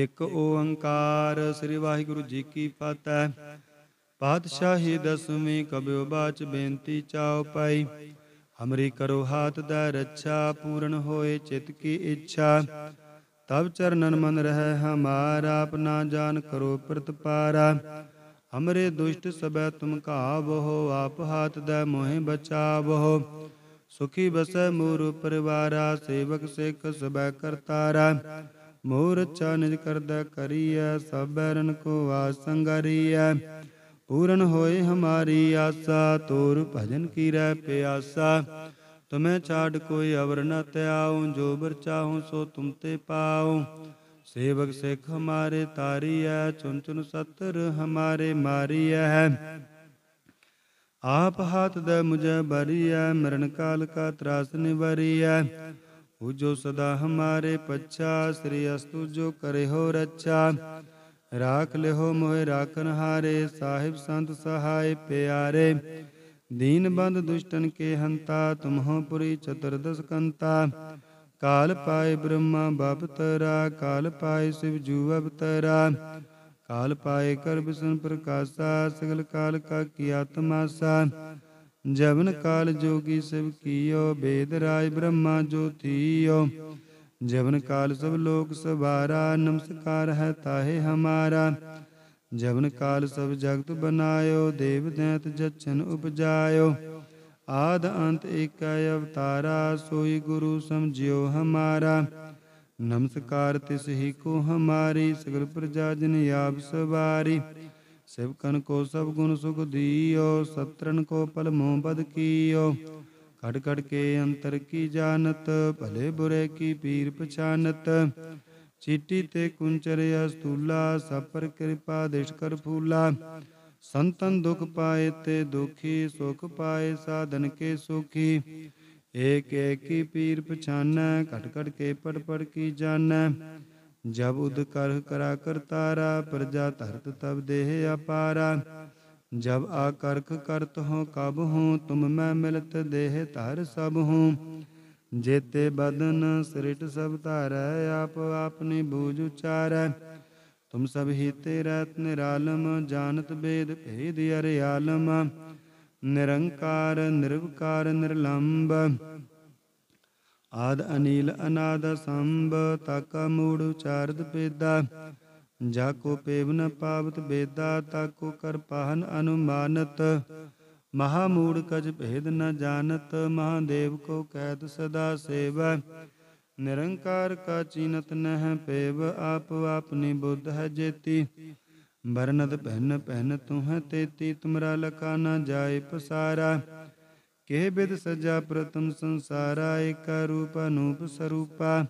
ਇਕ ਓੰਕਾਰ ਸ੍ਰੀ ਵਾਹਿਗੁਰੂ ਜੀ ਕੀ ਫਤਿਹ ਪਾਤਸ਼ਾਹੀ ਦਸਵੇਂ ਕਬਿਉ ਬਾਚ ਬੇਨਤੀ ਚਾਉ ਪਾਈ ਹਮਰੀ ਕਰੋ ਹਾਥ ਦਾ ਰੱਛਾ ਪੂਰਨ ਹੋਏ ਚਿਤ ਕੀ ਇੱਛਾ ਤਬ ਚਰਨਨ ਮਨ ਰਹਿ ਹਮਾਰਾ ਨਾ ਜਾਨ ਕਰੋ ਪ੍ਰਤਪਾਰਾ ਹਮਰੇ ਦੁਸ਼ਟ ਸਬੈ ਤੁਮ ਹੋ ਆਪ ਹਾਥ ਦਾ ਮੋਹਿ ਬਚਾਵਹੁ ਸੁਖੀ ਬਸੈ ਮੂਰ ਪਰਿਵਾਰਾ ਸੇਵਕ ਸਿੱਖ ਸਬੈ ਕਰਤਾਰਾ ਮੂਰਛਾ ਨਿਜ ਕਰਦਾ ਕਰੀਐ ਸਭੈ ਰਨ ਕੋ ਆਸੰਗਰੀਐ ਪੂਰਨ ਹੋਏ ਹਮਾਰੀ ਆਸਾ ਤੋਰ ਭਜਨ ਕੀ ਰਹਿ ਪਿਆਸਾ ਤੁਮੈ ਛਾੜ ਕੋਈ ਅਵਰ ਨ ਤਿਆਉ ਜੋ ਬਰ ਚਾਹੂ ਸੋ ਤੁਮ ਤੇ ਪਾਉ ਸੇਵਕ ਸਿਖ ਹਮਾਰੇ ਤਾਰੀਐ ਚੁਨ ਚੁਨ ਸਤਰ ਹਮਾਰੇ ਮਾਰੀਐ ਆਪ ਹਾਥ ਦੇ ਮੁਝੇ ਬਰੀਐ ਮਰਨ ਕਾਲ ਕਾ ਤਰਾਸ ਨਿਵਰੀਐ जो सदा हमारे पच्छा श्री अस्तु जो करे हो रक्षा राख ले हो मोहे राखन हारे साहिब संत सहाय प्यारे दीन बंद दुष्टन के हंता तुम हो पुरी चतुर्दश कंता काल पाए ब्रह्मा बाप तरा काल पाए शिव जू अवतरा काल पाए कर विष्णु प्रकाशा सगल काल का किया तमाशा जवन काल जोगी सब कियो वेद राय ब्रह्मा ज्योतियो जवन काल सब लोक सवारा नमस्कार है ताहे हमारा जवन काल सब जगत बनायो देव दैत जचन उपजायो आद अंत एक अवतारा सोई गुरु समझियो हमारा नमस्कार तिस ही को हमारी सगल प्रजाजन याब सवारी ਸਿਵਕਨ ਕੋ ਸਭ ਗੁਣ ਸੁਖ ਦੀਓ ਸਤਰਨ ਕੋ ਪਲ ਮੋ ਬਦ ਕੀਓ ਖੜ ਖੜ ਕੇ ਅੰਤਰ ਕੀ ਜਾਣਤ ਭਲੇ ਬੁਰੇ ਕੀ ਪੀਰ ਪਛਾਨਤ ਚੀਟੀ ਤੇ ਕੁੰਚਰਿਆ ਸਤੂਲਾ ਪਰ ਕਿਰਪਾ ਦਿਸ਼ ਕਰ ਫੂਲਾ ਸੰਤਨ ਦੁਖ ਪਾਏ ਤੇ ਦੁਖੀ ਸੁਖ ਪਾਏ ਸਾਧਨ ਕੇ ਸੁਖੀ ਏਕ ਏਕੀ ਪੀਰ ਪਛਾਨੈ ਘਟ ਘਟ ਕੇ ਪੜ ਪੜ ਕੀ ਜਾਣੈ ਜਬ ਉਦ ਕਰ ਕਰਾ ਕਰਤਾਰਾ ਪ੍ਰਜਾ ਧਰਤ ਤਬ ਦੇਹ ਅਪਾਰਾ ਜਬ ਆਕਰਖ ਕਰਤ ਹੋ ਕਬ ਹੂੰ ਤੁਮ ਮੈਂ ਮਿਲਤ ਦੇਹ ਧਰ ਸਭ ਹੂੰ ਜੇਤੇ ਬਦਨ ਸ੍ਰਿਟ ਸਭ ਧਾਰੈ ਆਪ ਆਪਣੀ ਬੂਝ ਉਚਾਰੈ ਤੁਮ ਸਭ ਤੇ ਰਤ ਨਿਰਾਲਮ ਜਾਣਤ ਬੇਦ ਭੇਦ ਅਰਿਆਲਮ ਨਿਰੰਕਾਰ ਨਿਰਵਕਾਰ ਨਿਰਲੰਭ ਆਦ ਅਨੀਲ ਅਨਾਦ ਸੰਭ ਤਕ ਮੂੜ ਉਚਾਰਦ ਪੇਦਾ ਜਾ ਕੋ ਪੇਵਨ ਪਾਵਤ ਬੇਦਾ ਤਾ ਕੋ ਕਰ ਪਾਹਨ ਅਨੁਮਾਨਤ ਮਹਾ ਮੂੜ ਕਜ ਭੇਦ ਨ ਜਾਣਤ ਮਹਾਦੇਵ ਕੋ ਕੈਦ ਸਦਾ ਸੇਵੈ ਨਿਰੰਕਾਰ ਕਾ ਚੀਨਤ ਨਹਿ ਪੇਵ ਆਪ ਆਪਨੀ ਬੁੱਧ ਹੈ ਜੇਤੀ ਬਰਨਦ ਪਹਿਨ ਪਹਿਨ ਤੂੰ ਹੈ ਤੇਤੀ ਤੁਮਰਾ ਲਕਾ ਨ ਜਾਏ ਪਸਾਰਾ ਇਹ ਬਿਦ ਸਜਾ ਪ੍ਰਤਮ ਸੰਸਾਰਾ ਏਕ ਰੂਪ ਅਨੂਪ ਸਰੂਪਾ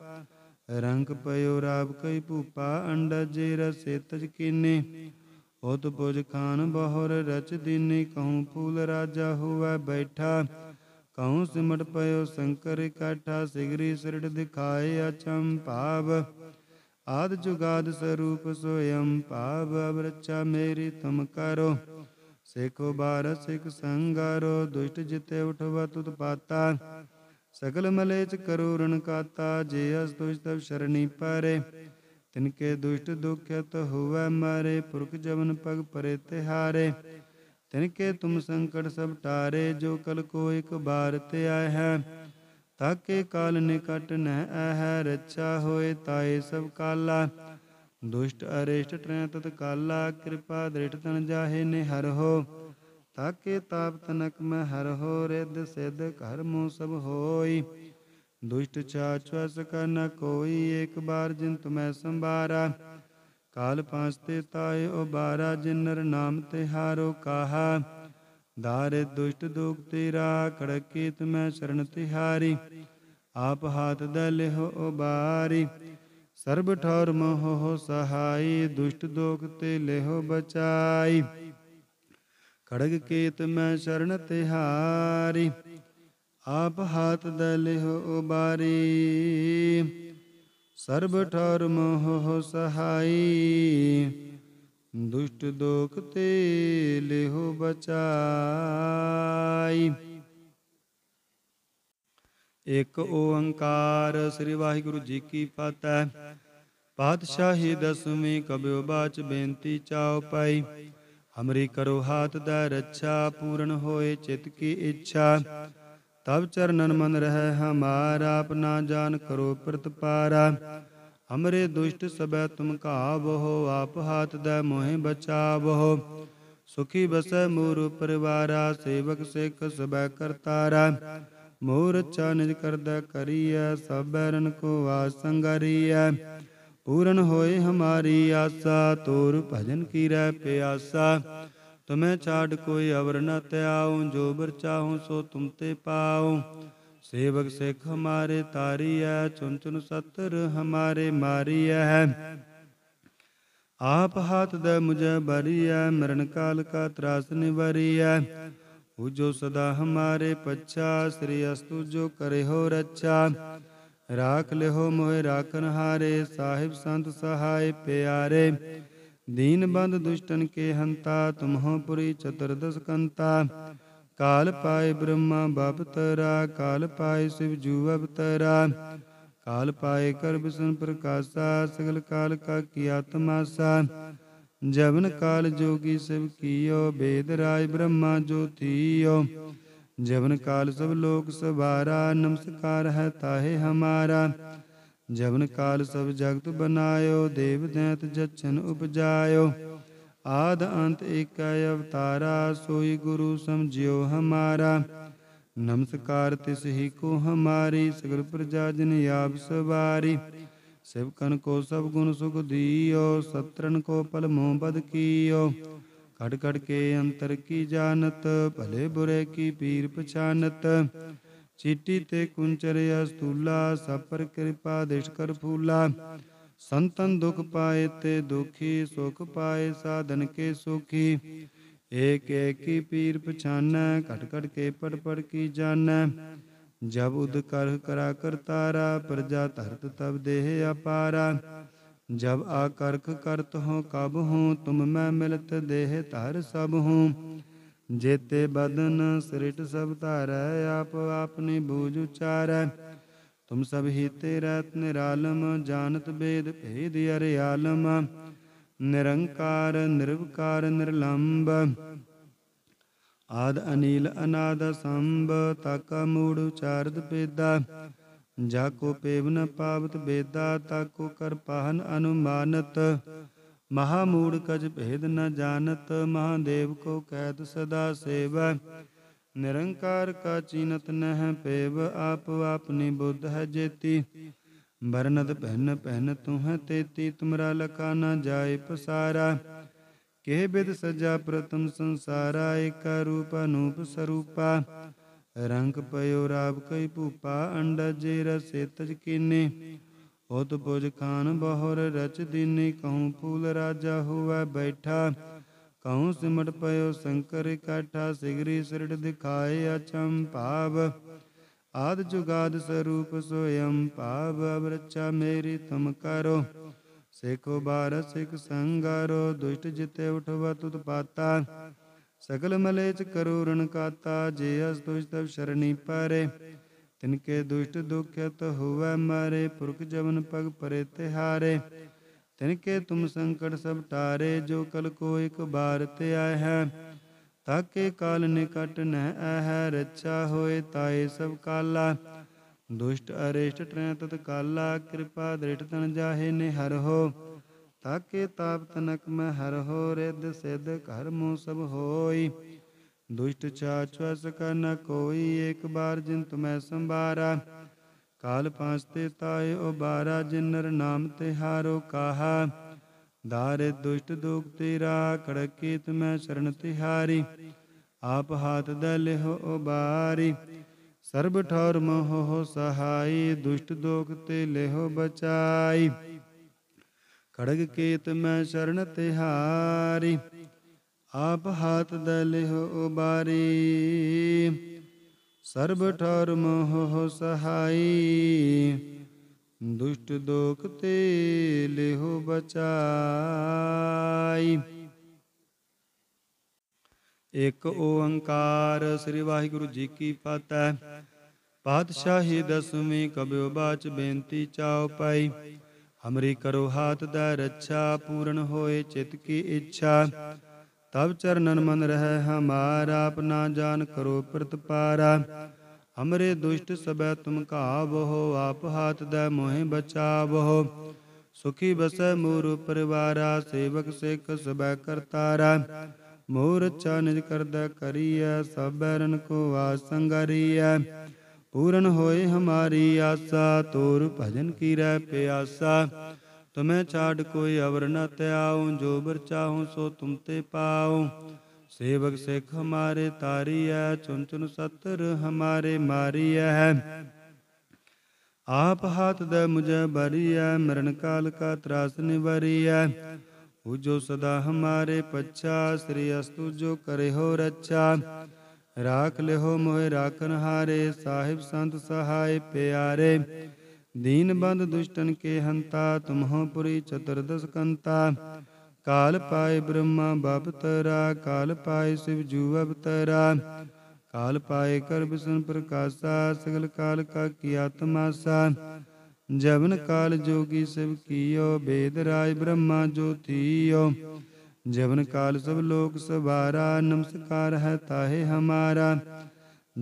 ਰੰਗ ਪਇਓ ਰਾਬ ਕਈ ਭੂਪਾ ਅੰਡਾ ਜੇ ਰਸੇ ਤਜ ਕੀਨੇ ਉਤ ਪੁਜ ਖਾਨ ਬਹੁਰ ਰਚ ਦੀਨੇ ਕਹਉ ਫੂਲ ਰਾਜਾ ਹੋਵੈ ਬੈਠਾ ਕਹਉ ਸਿਮਟ ਪਇਓ ਸ਼ੰਕਰ ਕਾਠਾ ਸਿਗਰੀ ਸਿਰੜ ਦਿਖਾਏ ਅਚੰ ਭਾਵ ਆਦ ਜੁਗਾਦ ਸਰੂਪ ਸੋਇਮ ਭਾਵ ਅਵਰਚਾ ਮੇਰੀ ਤੁਮ ਕਰੋ ਸੇਖੋ ਬਾਰ ਸਿਖ ਸੰਗਾਰੋ ਦੁਸ਼ਟ ਜਿਤੇ ਉਠਵਾ ਤੁਤ ਪਾਤਾ ਚ ਕਰੋ ਰਣ ਕਾਤਾ ਜੇ ਅਸ ਤੁਜ ਤਵ ਸ਼ਰਣੀ ਪਾਰੇ ਕੇ ਦੁਸ਼ਟ ਦੁਖਿਤ ਹੋਵੇ ਮਾਰੇ ਪੁਰਖ ਜਵਨ ਪਗ ਪਰੇ ਤਿਹਾਰੇ ਕੇ ਤੁਮ ਸੰਕਟ ਸਭ ਟਾਰੇ ਜੋ ਕਲ ਕੋ ਇਕ ਬਾਰ ਤੇ ਆਇ ਹੈ ਤਾਕੇ ਕਾਲ ਨਿਕਟ ਨਹਿ ਅਹ ਰਚਾ ਹੋਏ ਤਾਏ ਸਭ ਕਾਲਾ ਦੁਸ਼ਟ ਅਰਿਸ਼ਟ ਤ੍ਰੈ ਤਤ ਕਾਲਾ ਕਿਰਪਾ ਦ੍ਰਿੜ ਤਨ ਜਾਹੇ ਨੇ ਹਰ ਹੋ ਤਾਕੇ ਤਾਪ ਤਨਕ ਮੈਂ ਹਰ ਹੋ ਰਿੱਧ ਸਿੱਧ ਘਰ ਮੋ ਸਭ ਹੋਈ ਦੁਸ਼ਟ ਚਾਚੁਆ ਸਕਾ ਨ ਕੋਈ ਏਕ ਬਾਰ ਜਿਨ ਤੁਮੈ ਸੰਭਾਰਾ ਕਾਲ ਪਾਂਚ ਤੇ ਤਾਏ ਓ ਬਾਰਾ ਜਿਨ ਨਰ ਨਾਮ ਤੇ ਹਾਰੋ ਕਾਹਾ ਦਾਰੇ ਦੁਸ਼ਟ ਦੁਖ ਤੇਰਾ ਖੜਕੀ ਤੁਮੈ ਸ਼ਰਨ ਤਿਹਾਰੀ ਆਪ ਹਾਥ ਦਲਿ ਹੋ ਓ ਬਾਰੀ ਸਰਬ ਠੌਰ ਮੋਹ ਸਹਾਈ ਦੁਸ਼ਟ ਦੋਖ ਤੇ ਲਿਹੋ ਬਚਾਈ ਖੜਗ ਕੇਤ ਮੈਂ ਸ਼ਰਨ ਤਿਹਾਰੀ ਆਪ ਹਾਥ ਲਿਹੋ ਉਬਾਰੀ ਸਰਬ ਠੌਰ ਮੋਹ ਸਹਾਈ ਦੁਸ਼ਟ ਦੋਖ ਤੇ ਲਿਹੋ ਬਚਾਈ ਇਕ ਓੰਕਾਰ ਸ੍ਰੀ ਵਾਹਿਗੁਰੂ ਜੀ ਕੀ ਫਤਿਹ ਪਾਤਸ਼ਾਹੀ ਦਸਵੀਂ ਕਬਿਉ ਬਾਚ ਬੇਨਤੀ ਚਾਉ ਪਾਈ ਹਮਰੀ ਕਰੋ ਹਾਥ ਦਾ ਰੱਛਾ ਪੂਰਨ ਹੋਏ ਚਿਤ ਕੀ ਇੱਛਾ ਤਬ ਚਰਨਨ ਮਨ ਰਹਿ ਆਪ ਨਾ ਜਾਨ ਕਰੋ ਪ੍ਰਤਪਾਰਾ ਹਮਰੇ ਦੁਸ਼ਟ ਸਬੈ ਤੁਮ ਘਾਵ ਹੋ ਆਪ ਹਾਥ ਦਾ ਮੋਹਿ ਹੋ ਸੁਖੀ ਬਸੈ ਮੂਰ ਪਰਿਵਾਰਾ ਸੇਵਕ ਸਿੱਖ ਸਬੈ ਕਰਤਾਰਾ ਮੋਹ ਨਿਜ ਕਰਦਾ ਕਰੀਐ ਸਭ ਰਨ ਕੋ ਆਸੰਗਰੀਐ ਪੂਰਨ ਹੋਏ ਹਮਾਰੀ ਆਸਾ ਤੋਰ ਭਜਨ ਕੀ ਰਹਿ ਪਿਆਸਾ ਤੁਮੈ ਛਾੜ ਕੋਈ ਅਵਰ ਨ ਤਿਆਉ ਜੋ ਬਰ ਚਾਹੂ ਸੋ ਤੁਮ ਤੇ ਪਾਉ ਸੇਵਕ ਸਿਖ ਹਮਾਰੇ ਤਾਰੀਐ ਚੁਨ ਚੁਨ ਸਤਰ ਹਮਾਰੇ ਮਾਰੀਐ ਆਪ ਹਾਤ ਦੇ ਮੁਝੇ ਬਰੀਐ ਮਰਨ ਕਾਲ ਕਾ ਤਰਾਸ ਨਿਵਰੀਐ हु जो सदा हमारे पच्छा श्री अस्तु जो करे हो रक्षा राख ले हो मोहे राखन हारे साहिब संत सहाय प्यारे दीन बंद दुष्टन के हंता तुम हो पुरी चतुर्दश कंता काल पाए ब्रह्मा बाप तरा काल पाए शिव जू अब तरा काल पाए कर विष्णु प्रकाशा सगल काल का किया तमाशा ਜਵਨ ਕਾਲ ਜੋਗੀ ਸਭ ਕੀਓ ਬੇਦ ਰਾਜ ਬ੍ਰਹਮਾ ਜੋਤੀਓ ਜਵਨ ਕਾਲ ਸਭ ਲੋਕ ਸਵਾਰਾ ਨਮਸਕਾਰ ਹੈ ਤਾਹੇ ਹਮਾਰਾ ਜਵਨ ਕਾਲ ਸਭ ਜਗਤ ਬਨਾਇਓ ਦੇਵ ਦੈਂਤ ਜਚਨ ਉਪਜਾਇਓ ਆਦ ਅੰਤ ਏਕ ਅਵਤਾਰਾ ਸੋਈ ਗੁਰੂ ਸਮਝਿਓ ਹਮਾਰਾ ਨਮਸਕਾਰ ਤਿਸ ਹੀ ਕੋ ਹਮਾਰੀ ਸਗਲ ਪ੍ਰਜਾ ਜਨ ਆਪ ਸਵਾਰੀ ਸਿਵਕਨ ਕੋ ਸਭ ਗੁਣ ਸੁਖ ਦੀਓ ਸਤਰਨ ਕੋ ਪਲ ਮੋ ਬਦ ਕੀਓ ਘੜ ਘੜ ਕੇ ਅੰਤਰ ਕੀ ਜਾਣਤ ਭਲੇ ਬੁਰੇ ਕੀ ਪੀਰ ਪਛਾਨਤ ਚੀਟੀ ਤੇ ਕੁੰਚਰਿਆ ਸਤੂਲਾ ਸਭ ਪਰ ਕਿਰਪਾ ਦੇਸ਼ ਕਰ ਫੂਲਾ ਸੰਤਨ ਦੁਖ ਪਾਏ ਤੇ ਦੁਖੀ ਸੁਖ ਪਾਏ ਸਾਧਨ ਕੇ ਸੁਖੀ ਏਕ ਏਕੀ ਪੀਰ ਪਛਾਨੈ ਘਟ ਘਟ ਕੇ ਪੜ ਪੜ ਕੀ ਜਾਣੈ ਜਬ ਉਦ ਕਰ ਕਰਾ ਕਰਤਾਰਾ ਪ੍ਰਜਾ ਧਰਤ ਤਬ ਦੇਹ ਅਪਾਰਾ ਜਬ ਆਕਰਖ ਕਰਤ ਹੋ ਕਬ ਹੂੰ ਤੁਮ ਮੈਂ ਮਿਲਤ ਦੇਹ ਧਰ ਸਭ ਹੂੰ ਜੇਤੇ ਬਦਨ ਸ੍ਰਿਟ ਸਭ ਧਾਰੈ ਆਪ ਆਪਨੀ ਬੂਝ ਉਚਾਰੈ ਤੁਮ ਸਭ ਹੀ ਤੇ ਰਤ ਨਿਰਾਲਮ ਜਾਣਤ ਬੇਦ ਭੇਦ ਅਰਿਆਲਮ ਨਿਰੰਕਾਰ ਨਿਰਵਕਾਰ ਨਿਰਲੰਭ ਆਦ ਅਨੀਲ ਅਨਾਦ ਸੰਭ ਤਕ ਮੂੜ ਉਚਾਰਦ ਪੇਦਾ ਜਾ ਕੋ ਪੇਵਨ ਪਾਵਤ ਬੇਦਾ ਤਾ ਕੋ ਕਰ ਪਾਹਨ ਅਨੁਮਾਨਤ ਮਹਾ ਮੂੜ ਕਜ ਭੇਦ ਨ ਜਾਣਤ ਮਹਾਦੇਵ ਕੋ ਕੈਦ ਸਦਾ ਸੇਵੈ ਨਿਰੰਕਾਰ ਕਾ ਚੀਨਤ ਨਹ ਪੇਵ ਆਪ ਆਪਨੀ ਬੁੱਧ ਹੈ ਜੇਤੀ ਬਰਨਦ ਪਹਿਨ ਪਹਿਨ ਤੂੰ ਹੈ ਤੇਤੀ ਤੁਮਰਾ ਲਕਾ ਨ ਜਾਏ ਪਸਾਰਾ ਕਿਹ ਬਿਦ ਸਜਾ ਪ੍ਰਤਮ ਸੰਸਾਰਾ ਏਕ ਰੂਪ ਅਨੂਪ ਸਰੂਪਾ ਰੰਗ ਪਇਓ ਰਾਬ ਕਈ ਭੂਪਾ ਅੰਡਾ ਜੇ ਰਸੇ ਤਜ ਕੀਨੇ ਉਤ ਪੁਜ ਖਾਨ ਬਹੁਰ ਰਚ ਦੀਨੇ ਕਹੂੰ ਫੂਲ ਰਾਜਾ ਹੋਵੇ ਬੈਠਾ ਕਹੂੰ ਸਿਮਟ ਪਇਓ ਸ਼ੰਕਰ ਇਕਾਠਾ ਸਿਗਰੀ ਸਿਰੜ ਦਿਖਾਏ ਅਚੰ ਭਾਵ ਆਦ ਜੁਗਾਦ ਸਰੂਪ ਸੋਇਮ ਭਾਵ ਅਵਰਚਾ ਮੇਰੀ ਤੁਮ ਕਰੋ ਸਿਖ ਬਾਰ ਸਿਖ ਸੰਗਾਰੋ ਦੁਸ਼ਟ ਜਿਤੇ ਉਠਵਾ ਤੁਤ ਪਾਤਾ ਸਗਲ ਮਲੇਚ ਕਰੋ ਕਾਤਾ ਜੇ ਅਸ ਤੁਜ ਤਵ ਸ਼ਰਣੀ ਤਿਨ ਤਿਨਕੇ ਦੁਸ਼ਟ ਦੁਖਿਤ ਹੋਵੇ ਮਾਰੇ ਪੁਰਖ ਜਵਨ ਪਗ ਪਰੇ ਤਿਹਾਰੇ ਤਿਨਕੇ ਤੁਮ ਸੰਕਟ ਸਭ ਟਾਰੇ ਜੋ ਕਲ ਕੋ ਇਕ ਬਾਰ ਤੇ ਆਇ ਹੈ ਤਾਕੇ ਕਾਲ ਨਿਕਟ ਨਹਿ ਅਹ ਰਚਾ ਹੋਏ ਤਾਏ ਸਭ ਕਾਲਾ ਦੁਸ਼ਟ ਅਰਿਸ਼ਟ ਤ੍ਰੈ ਤਤ ਕਾਲਾ ਕਿਰਪਾ ਦ੍ਰਿੜ ਤਨ ਜਾਹੇ ਨਿਹਰਹੋ ਤਾਕੇ ਤਾਪ ਤਨਕ ਮੈਂ ਹਰਹੋ ਰਿੱਧ ਸਿੱਧ ਘਰ ਮੋ ਸਭ ਹੋਈ ਦੁਸ਼ਟ ਚਾਚਵਾ ਸਕਾ ਨ ਕੋਈ ਇੱਕ ਬਾਰ ਜਿਨ ਤੁਮੈ ਸੰਭਾਰਾ ਕਾਲ ਪਾਂਚ ਤੇ ਤਾਏ ਉਬਾਰਾ ਜਿਨ ਨਰ ਨਾਮ ਤੇ ਹਾਰੋ ਕਾਹਾ ਦਾਰੇ ਦੁਸ਼ਟ ਦੁਖ ਤੇਰਾ ਕੜਕੇ ਤੁਮੈ ਸ਼ਰਨ ਤਿਹਾਰੀ ਆਪ ਹਾਥ ਦਲਿਹੁ ਉਬਾਰੀ ਸਰਬ ਠੌਰ ਮੋਹ ਸਹਾਈ ਦੁਸ਼ਟ ਦੋਖ ਤੇ ਲਿਹੋ ਬਚਾਈ ਖੜਗ ਕੇਤ ਮੈਂ ਸ਼ਰਨ ਤਿਹਾਰੀ ਆਪ ਹਾਥ ਲਿਹੋ ਉਬਾਰੀ ਸਰਬ ਠੌਰ ਮੋਹ ਸਹਾਈ ਦੁਸ਼ਟ ਦੋਖ ਤੇ ਲਿਹੋ ਬਚਾਈ ਇਕ ਓੰਕਾਰ ਸ੍ਰੀ ਵਾਹਿਗੁਰੂ ਜੀ ਕੀ ਫਤਿਹ ਪਾਤਸ਼ਾਹੀ ਦਸਵੀਂ ਕਬਿਓ ਬਾਚ ਬੇਨਤੀ ਚਾਉ ਪਾਈ ਹਮਰੀ ਕਰੋ ਹਾਥ ਦਾ ਰੱਛਾ ਪੂਰਨ ਹੋਏ ਚਿਤ ਕੀ ਇੱਛਾ ਤਬ ਚਰਨਨ ਮਨ ਰਹਿ ਹਮਾਰਾ ਆਪਣਾ ਜਾਨ ਕਰੋ ਪ੍ਰਤਪਾਰਾ ਹਮਰੇ ਦੁਸ਼ਟ ਸਬੈ ਤੁਮ ਹੋ ਆਪ ਹਾਥ ਦਾ ਮੋਹਿ ਹੋ ਸੁਖੀ ਬਸੈ ਮੂਰ ਪਰਿਵਾਰਾ ਸੇਵਕ ਸਿੱਖ ਸਬੈ ਕਰਤਾਰਾ ਮੂਰਛਾ ਨਿਜ ਕਰਦਾ ਕਰੀਐ ਸਭੈ ਰਨ ਕੋ ਆਸੰਗਰੀਐ ਪੂਰਨ ਹੋਏ ਹਮਾਰੀ ਆਸਾ ਤੋਰ ਭਜਨ ਕੀ ਰਹਿ ਪਿਆਸਾ ਤੁਮੈ ਛਾੜ ਕੋਈ ਅਵਰ ਨ ਤਿਆਉ ਜੋ ਬਰ ਚਾਹੂ ਸੋ ਤੁਮ ਤੇ ਪਾਉ ਸੇਵਕ ਸਿਖ ਹਮਾਰੇ ਤਾਰੀਐ ਚੁਨ ਚੁਨ ਸਤਰ ਹਮਾਰੇ ਮਾਰੀਐ ਆਪ ਹੱਥ ਦੇ ਮੁਝੇ ਬਰੀਐ ਮਰਨ ਕਾਲ ਕਾ ਤਰਾਸ ਨਿਵਰੀਐ वो जो सदा हमारे पच्छा श्री अस्तु जो करे हो रक्षा राख ले हो मोहे राखन हारे साहिब संत सहाय प्यारे दीन बंद दुष्टन के हंता हो पुरी चतुर्दश कंता काल पाए ब्रह्मा बाप तरा काल पाए शिव जू अब तरा काल पाए कर विष्णु प्रकाशा सगल काल का किया तमाशा जवन काल जोगी सब कियो वेद राय ब्रह्मा ज्योतियो जवन काल सब लोक सवारा नमस्कार है ताहे हमारा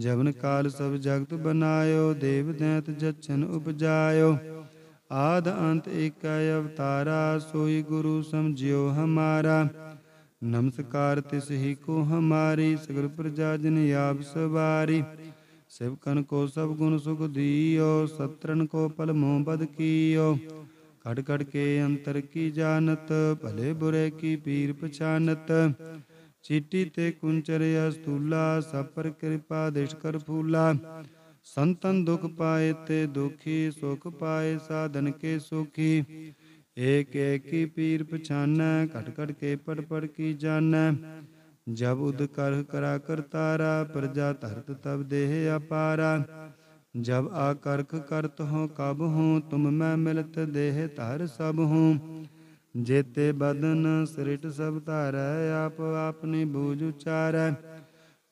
जवन काल सब जगत बनायो देव दैत जच्छन उपजायो आद अंत एक अवतारा सोई गुरु समझियो हमारा नमस्कार तिस ही को हमारी सगल प्रजा जन याब सवारी ਸਿਵਕਨ ਕੋ ਸਭ ਗੁਣ ਸੁਖ ਦੀਓ ਸਤਰਨ ਕੋ ਪਲ ਮੋ ਬਦ ਕੀਓ ਕੜ ਕੜ ਕੇ ਅੰਤਰ ਕੀ ਜਾਣਤ ਭਲੇ ਬੁਰੇ ਕੀ ਪੀਰ ਪਛਾਨਤ ਚੀਟੀ ਤੇ ਕੁੰਚਰ ਅਸਤੂਲਾ ਸਪਰ ਕਿਰਪਾ ਦਿਸ਼ ਕਰ ਫੂਲਾ ਸੰਤਨ ਦੁਖ ਪਾਏ ਤੇ ਦੁਖੀ ਸੁਖ ਪਾਏ ਸਾਧਨ ਕੇ ਸੁਖੀ ਏਕ ਏਕੀ ਪੀਰ ਪਛਾਨੈ ਘਟ ਘਟ ਕੇ ਪੜ ਪੜ ਕੀ ਜਾਣੈ ਜਬ ਉਦ ਕਰ ਕਰਾ ਕਰਤਾਰਾ ਪ੍ਰਜਾ ਧਰਤ ਤਬ ਦੇਹ ਅਪਾਰਾ ਜਬ ਆਕਰਖ ਕਰਤ ਹੋ ਕਬ ਹੂੰ ਤੁਮ ਮੈਂ ਮਿਲਤ ਦੇਹ ਧਰ ਸਭ ਹੂੰ ਜੇਤੇ ਬਦਨ ਸ੍ਰਿਟ ਸਭ ਧਾਰੈ ਆਪ ਆਪਣੀ ਬੂਝ ਉਚਾਰੈ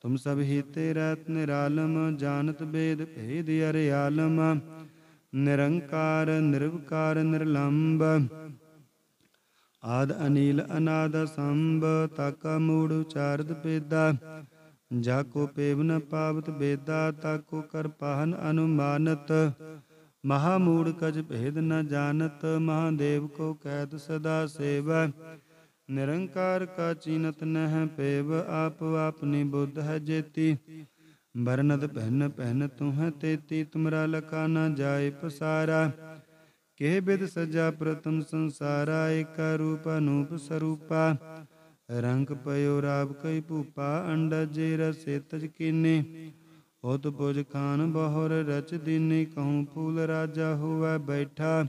ਤੁਮ ਸਭ ਹੀ ਤੇ ਰਤ ਨਿਰਾਲਮ ਜਾਣਤ ਬੇਦ ਭੇਦ ਅਰਿ ਆਲਮ ਨਿਰੰਕਾਰ ਨਿਰਵਕਾਰ ਨਿਰਲੰਭ ਆਦ ਅਨੀਲ ਅਨਾਦ ਸੰਭ ਤਕ ਮੂੜ ਚਾਰਦ ਪੇਦਾ ਜਾ ਕੋ ਪੇਵਨ ਪਾਵਤ ਬੇਦਾ ਤਾ ਕੋ ਕਰ ਪਾਹਨ ਅਨੁਮਾਨਤ ਮਹਾ ਮੂੜ ਕਜ ਭੇਦ ਨ ਜਾਣਤ ਮਹਾਦੇਵ ਕੋ ਕੈਦ ਸਦਾ ਸੇਵੈ ਨਿਰੰਕਾਰ ਕਾ ਚੀਨਤ ਨਹਿ ਪੇਵ ਆਪ ਆਪਨੀ ਬੁੱਧ ਹੈ ਜੇਤੀ ਬਰਨਦ ਪਹਿਨ ਪਹਿਨ ਤੂੰ ਹੈ ਤੇਤੀ ਤੁਮਰਾ ਲਕਾ ਨ ਜਾਏ ਪਸਾਰਾ ਕਿਹ ਬਿਦ ਸਜਾ ਪ੍ਰਤਮ ਸੰਸਾਰਾ ਏਕ ਰੂਪ ਅਨੂਪ ਸਰੂਪਾ ਰੰਗ ਪਇਓ ਰਾਬ ਕਈ ਭੂਪਾ ਅੰਡਾ ਜੇ ਰਸੇ ਤਜ ਕੀਨੇ ਉਤ ਪੁਜ ਖਾਨ ਬਹੁਰ ਰਚ ਦੀਨੇ ਕਉ ਫੂਲ ਰਾਜਾ ਹੋਵੇ ਬੈਠਾ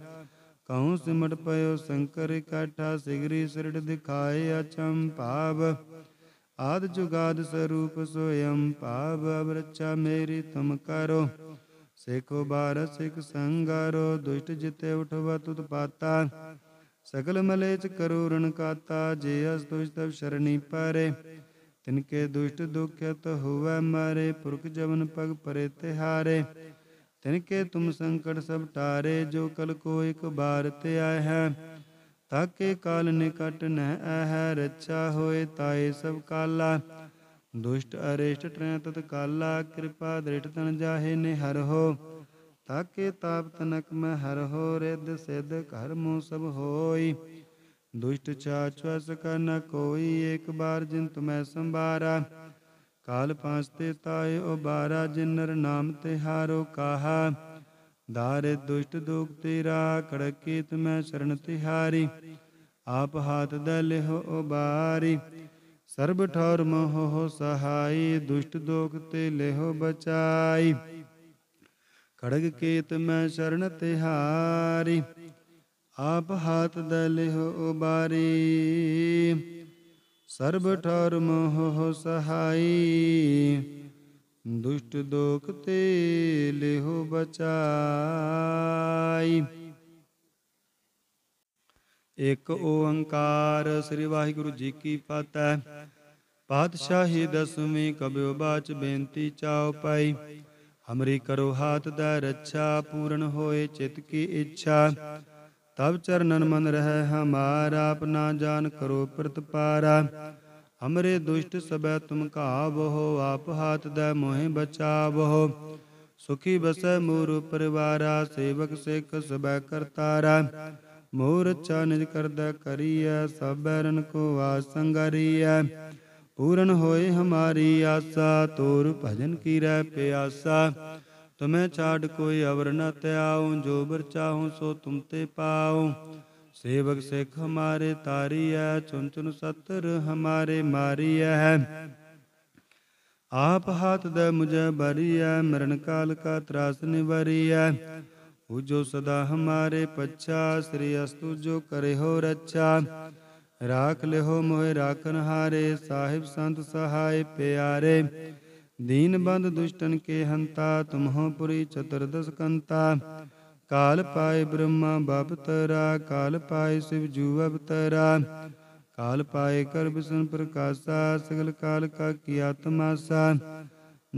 ਕਉ ਸਿਮਟ ਪਇਓ ਸ਼ੰਕਰ ਇਕਾਠਾ ਸਿਗਰੀ ਸਿਰੜ ਦਿਖਾਏ ਅਚੰ ਭਾਵ ਆਦ ਜੁਗਾਦ ਸਰੂਪ ਸੋਇਮ ਭਾਵ ਅਵਰਚਾ ਮੇਰੀ ਤੁਮ ਕਰੋ ਸਿਖ ਬਾਰ ਸਿਖ ਸੰਗਾਰੋ ਦੁਸ਼ਟ ਜਿਤੇ ਉਠਵਾ ਉਤਪਾਤਾ ਸਗਲ ਮਲੇ ਮਲੇਚ ਕਰੂਰਣ ਕਾਤਾ ਜੇ ਅਸ ਤਵ ਸ਼ਰਣੀ ਪਰੇ ਤਿਨ ਕੇ ਦੁਸ਼ਟ ਦੁਖਿਤ ਹੋਵੇ ਮਾਰੇ ਪੁਰਖ ਜਵਨ ਪਗ ਪਰੇ ਤੇ ਹਾਰੇ ਤਿਨ ਕੇ ਤੁਮ ਸੰਕਟ ਸਭ ਟਾਰੇ ਜੋ ਕਲ ਕੋ ਇਕ ਬਾਰ ਤੇ ਆਇ ਹੈ ਤਾਕੇ ਕਾਲ ਨਿਕਟ ਨਹਿ ਆਹੈ ਰੱਛਾ ਹੋਏ ਤਾਏ ਸਭ ਕਾਲਾ ਦੁਸ਼ਟ ਅਰੇਸ਼ਟ ਟ੍ਰੈ ਤਤ ਕਾਲਾ ਕਿਰਪਾ ਦ੍ਰਿੜ ਤਨ ਜਾਹੇ ਨੇ ਹਰਹੋ ਤਾਕੇ ਤਾਪ ਤਨਕ ਮੈਂ ਹਰਹੋ ਰਿੱਧ ਸਿੱਧ ਘਰ ਮੋ ਸਭ ਹੋਈ ਦੁਸ਼ਟ ਚਾਚਵਸ ਕਰ ਨ ਕੋਈ ਏਕ ਬਾਰ ਜਿਨ ਤੁਮੈ ਸੰਭਾਰਾ ਕਾਲ ਪਾਂਚ ਤੇ ਤਾਏ ਉਬਾਰਾ ਜਿਨ ਨਰ ਨਾਮ ਤੇ ਹਾਰੋ ਕਾਹਾ ਦਾਰੇ ਦੁਸ਼ਟ ਦੁਖ ਤੇਰਾ ਕੜਕੇ ਤੁਮੈ ਸ਼ਰਨ ਤਿਹਾਰੀ ਆਪ ਹਾਥ ਦਲਿਹੁ ਉਬਾਰੀ ਸਰਬ ਠੌਰ ਮੋਹ ਸਹਾਈ ਦੁਸ਼ਟ ਦੋਖ ਤੇ ਲਿਹੋ ਬਚਾਈ ਖੜਗ ਕੇਤ ਮੈਂ ਸ਼ਰਨ ਤਿਹਾਰੀ ਆਪ ਹਾਥ ਦਲਿਹੋ ਉਬਾਰੀ ਸਰਬ ਠੌਰ ਮੋਹ ਸਹਾਈ ਦੁਸ਼ਟ ਦੋਖ ਤੇ ਲਿਹੋ ਬਚਾਈ ਇਕ ਓੰਕਾਰ ਸ੍ਰੀ ਵਾਹਿਗੁਰੂ ਜੀ ਕੀ ਫਤਿਹ ਪਾਤਸ਼ਾਹੀ ਦਸਵੀਂ ਕਬਿਓ ਬਾਚ ਬੇਨਤੀ ਚਾਉ ਪਾਈ ਹਮਰੀ ਕਰੋ ਹਾਥ ਦਾ ਰੱਛਾ ਪੂਰਨ ਹੋਏ ਚਿਤ ਕੀ ਇੱਛਾ ਤਬ ਚਰਨਨ ਮਨ ਰਹਿ ਹਮਾਰਾ ਆਪਣਾ ਜਾਨ ਕਰੋ ਪ੍ਰਤਪਾਰਾ ਹਮਰੇ ਦੁਸ਼ਟ ਸਬੈ ਤੁਮ ਹੋ ਆਪ ਹਾਥ ਦਾ ਮੋਹਿ ਬਚਾਵਹੋ ਸੁਖੀ ਬਸੈ ਮੂਰ ਪਰਿਵਾਰਾ ਸੇਵਕ ਸਿਖ ਸਬੈ ਕਰਤਾਰਾ ਮੋਹ ਨਿਜ ਕਰਦਾ ਕਰੀਐ ਸਭੈ ਰਨ ਕੋ ਸੰਗਰੀਐ ਪੂਰਨ ਹੋਏ ਹਮਾਰੀ ਆਸਾ ਤੋਰ ਭਜਨ ਕੀ ਰਹਿ ਪਿਆਸਾ ਤੁਮੈ ਛਾੜ ਕੋਈ ਅਵਰ ਨ ਤਿਆਉ ਜੋ ਬਰ ਚਾਹੂ ਸੋ ਤੁਮ ਤੇ ਪਾਉ ਸੇਵਕ ਸਿਖ ਹਮਾਰੇ ਤਾਰੀਐ ਚੁਨ ਚੁਨ ਸਤਰ ਹਮਾਰੇ ਮਾਰੀਐ ਆਪ ਹੱਥ ਦੇ ਮੁਝੇ ਬਰੀਐ ਮਰਨ ਕਾਲ ਕਾ ਤਰਾਸ ਨਿਵਰੀਐ वो जो सदा हमारे पच्छा श्री अस्तु जो करे हो रक्षा राख ले हो मोहे राखन हारे साहिब संत सहाय प्यारे दीन बंद दुष्टन के हंता तुम हो पुरी चतुर्दश कंता काल पाए ब्रह्मा बाप तरा काल पाए शिव जू तरा काल पाए कर विष्णु प्रकाशा सगल काल का किया तमाशा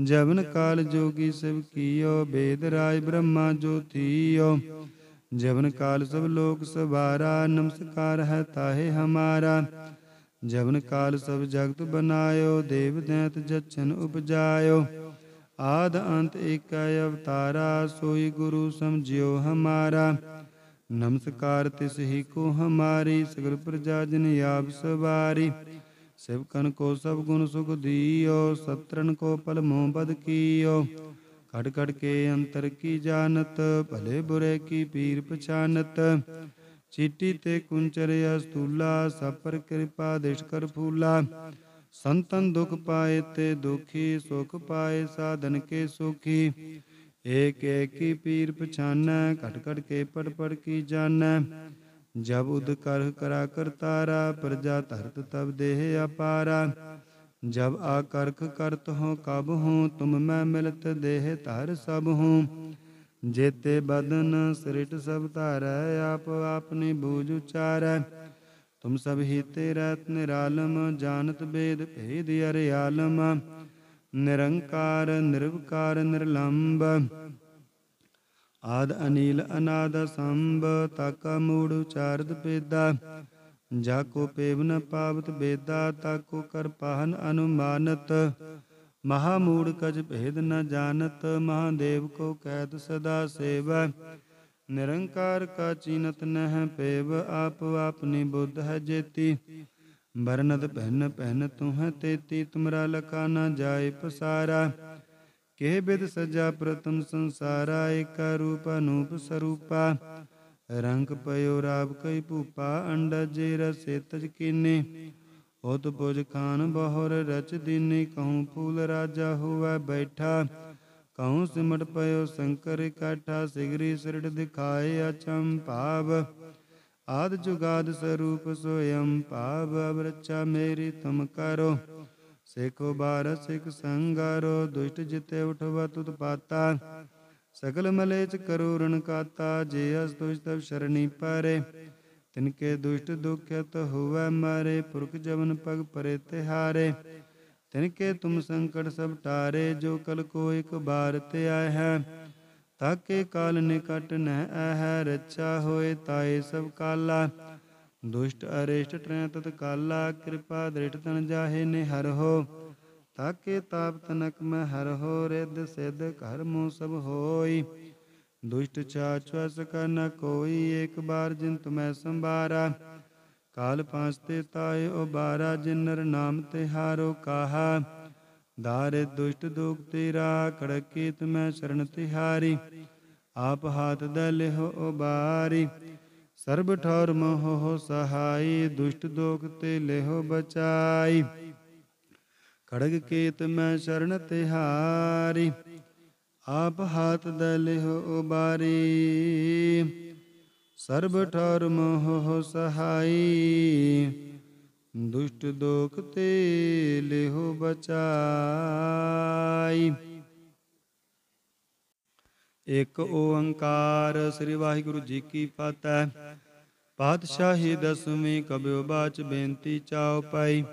जवन काल जोगी सब कियो वेद राय ब्रह्मा ज्योतियो जवन काल सब लोक सवारा नमस्कार है ताहे हमारा जवन काल सब जगत बनायो देव दैत जच्छन उपजायो आद अंत एक अवतारा सोई गुरु समझियो हमारा नमस्कार तिस ही को हमारी सगल प्रजा जन आप सवारी ਸਿਵਕਨ ਕੋ ਸਭ ਗੁਣ ਸੁਖ ਦੀਓ ਸਤਰਨ ਕੋ ਪਲ ਮੋ ਬਦ ਕੀਓ ਘੜ ਘੜ ਕੇ ਅੰਤਰ ਕੀ ਜਾਣਤ ਭਲੇ ਬੁਰੇ ਕੀ ਪੀਰ ਪਛਾਨਤ ਚੀਟੀ ਤੇ ਕੁੰਚਰ ਅਸਤੂਲਾ ਸਪਰ ਕਿਰਪਾ ਦਿਸ਼ ਕਰ ਫੂਲਾ ਸੰਤਨ ਦੁਖ ਪਾਏ ਤੇ ਦੁਖੀ ਸੁਖ ਪਾਏ ਸਾਧਨ ਕੇ ਸੁਖੀ ਏਕ ਏਕੀ ਪੀਰ ਪਛਾਨੈ ਘਟ ਘਟ ਕੇ ਪੜ ਪੜ ਕੀ ਜਾਣੈ ਜਬ ਉਦ ਕਰ ਕਰਾ ਕਰਤਾਰਾ ਪ੍ਰਜਾ ਧਰਤ ਤਬ ਦੇਹ ਅਪਾਰਾ ਜਬ ਆਕਰਖ ਕਰਤ ਹੋ ਕਬ ਹੂੰ ਤੁਮ ਮੈਂ ਮਿਲਤ ਦੇਹ ਧਰ ਸਭ ਹੂੰ ਜੇਤੇ ਬਦਨ ਸ੍ਰਿਟ ਸਭ ਧਾਰੈ ਆਪ ਆਪਣੀ ਬੂਝ ਉਚਾਰੈ ਤੁਮ ਸਭ ਹੀ ਤੇ ਰਤ ਨਿਰਾਲਮ ਜਾਣਤ ਬੇਦ ਭੇਦ ਅਰਿਆਲਮ ਨਿਰੰਕਾਰ ਨਿਰਵਕਾਰ ਨਿਰਲੰਭ ਆਦ ਅਨੀਲ ਅਨਾਦ ਸੰਭ ਤਕ ਮੂੜ ਉਚਾਰਦ ਪੇਦਾ ਜਾ ਕੋ ਪੇਵਨ ਪਾਵਤ ਬੇਦਾ ਤਾਕੋ ਕਰ ਪਾਹਨ ਅਨੁਮਾਨਤ ਮਹਾ ਮੂੜ ਕਜ ਭੇਦ ਨ ਜਾਣਤ ਮਹਾਦੇਵ ਕੋ ਕੈਦ ਸਦਾ ਸੇਵੈ ਨਿਰੰਕਾਰ ਕਾ ਚੀਨਤ ਨਹਿ ਪੇਵ ਆਪ ਆਪਨੀ ਬੁੱਧ ਹੈ ਜੇਤੀ ਬਰਨਦ ਪਹਿਨ ਪਹਿਨ ਤੂੰ ਹੈ ਤੇਤੀ ਤੁਮਰਾ ਲਖਾ ਨ ਜਾਏ ਪਸਾਰਾ ਕੇ ਬਿਦ ਸਜਾ ਪ੍ਰਤਮ ਸੰਸਾਰਾ ਏਕ ਰੂਪ ਅਨੂਪ ਸਰੂਪਾ ਰੰਗ ਪਇਓ ਰਾਵ ਕਈ ਭੂਪਾ ਅੰਡਾ ਜੇ ਰਸੇ ਤਜ ਕੀਨੇ ਉਤ ਭੁਜ ਖਾਨ ਬਹੁਰ ਰਚ ਦੀਨੇ ਕਹਉ ਫੂਲ ਰਾਜਾ ਹੋਵੈ ਬੈਠਾ ਕਹਉ ਸਿਮਟ ਪਇਓ ਸ਼ੰਕਰ ਇਕਾਠਾ ਸਿਗਰੀ ਸਿਰੜ ਦਿਖਾਏ ਅਚੰ ਭਾਵ ਆਦ ਜੁਗਾਦ ਸਰੂਪ ਸੋਇਮ ਭਾਵ ਅਵਰਚਾ ਮੇਰੀ ਤੁਮ ਕਰੋ ਸਿਖ ਬਾਰ ਸਿਖ ਸੰਗਾਰੋ ਦੁਸ਼ਟ ਜਿਤੇ ਉਠਵਾ ਤੁਤ ਪਾਤਾ ਚ ਕਰੋ ਰਣ ਕਾਤਾ ਜੇ ਅਸ ਤੁਸ਼ ਤਵ ਸ਼ਰਣੀ ਤਿਨ ਤਿਨਕੇ ਦੁਸ਼ਟ ਦੁਖਿਤ ਹੋਵੇ ਮਾਰੇ ਪੁਰਖ ਜਵਨ ਪਗ ਪਰੇ ਤਿਹਾਰੇ ਤਿਨਕੇ ਤੁਮ ਸੰਕਟ ਸਭ ਟਾਰੇ ਜੋ ਕਲ ਕੋ ਇਕ ਬਾਰ ਤੇ ਆਇ ਹੈ ਤਾਕੇ ਕਾਲ ਨਿਕਟ ਨਹਿ ਅਹ ਰਚਾ ਹੋਏ ਤਾਏ ਸਭ ਕਾਲਾ ਦੁਸ਼ਟ ਅਰਿਸ਼ਟ ਤ੍ਰੈ ਤਤ ਕਾਲਾ ਕਿਰਪਾ ਦ੍ਰਿੜ ਤਨ ਜਾਹੇ ਨੇ ਹਰ ਹੋ ਤਾਕੇ ਤਾਪ ਤਨਕ ਮੈਂ ਹਰ ਹੋ ਰਿੱਧ ਸਿੱਧ ਘਰ ਮੋ ਸਭ ਹੋਈ ਦੁਸ਼ਟ ਚਾਚਵਸ ਕਾ ਨ ਕੋਈ ਇੱਕ ਬਾਰ ਜਿਨ ਤੁਮੈ ਸੰਭਾਰਾ ਕਾਲ ਪਾਂਚ ਤੇ ਤਾਏ ਓ ਬਾਰਾ ਜਿਨ ਨਰ ਨਾਮ ਤੇ ਹਾਰੋ ਕਾਹਾ ਦਾਰੇ ਦੁਸ਼ਟ ਦੁਖ ਤੇਰਾ ਖੜਕੀ ਤੁਮੈ ਸ਼ਰਨ ਤਿਹਾਰੀ ਆਪ ਹਾਥ ਦਲਿ ਹੋ ਬਾਰੀ ਸਰਬ ਠੌਰ ਮੋਹ ਸਹਾਈ ਦੁਸ਼ਟ ਦੋਖ ਤੇ ਲਿਹੋ ਬਚਾਈ ਖੜਗ ਕੇਤ ਮੈਂ ਸ਼ਰਨ ਤਿਹਾਰੀ ਆਪ ਹਾਥ ਦਲਿਹੋ ਉਬਾਰੀ ਸਰਬ ਠੌਰ ਮੋਹ ਸਹਾਈ ਦੁਸ਼ਟ ਦੋਖ ਤੇ ਲਿਹੋ ਬਚਾਈ ਇਕ ਓੰਕਾਰ ਸ੍ਰੀ ਵਾਹਿਗੁਰੂ ਜੀ ਕੀ ਫਤਿਹ ਪਾਤਸ਼ਾਹੀ ਦਸਵੀਂ ਕਬਿਉ ਬਾਚ ਬੇਨਤੀ ਚਾਉ ਪਾਈ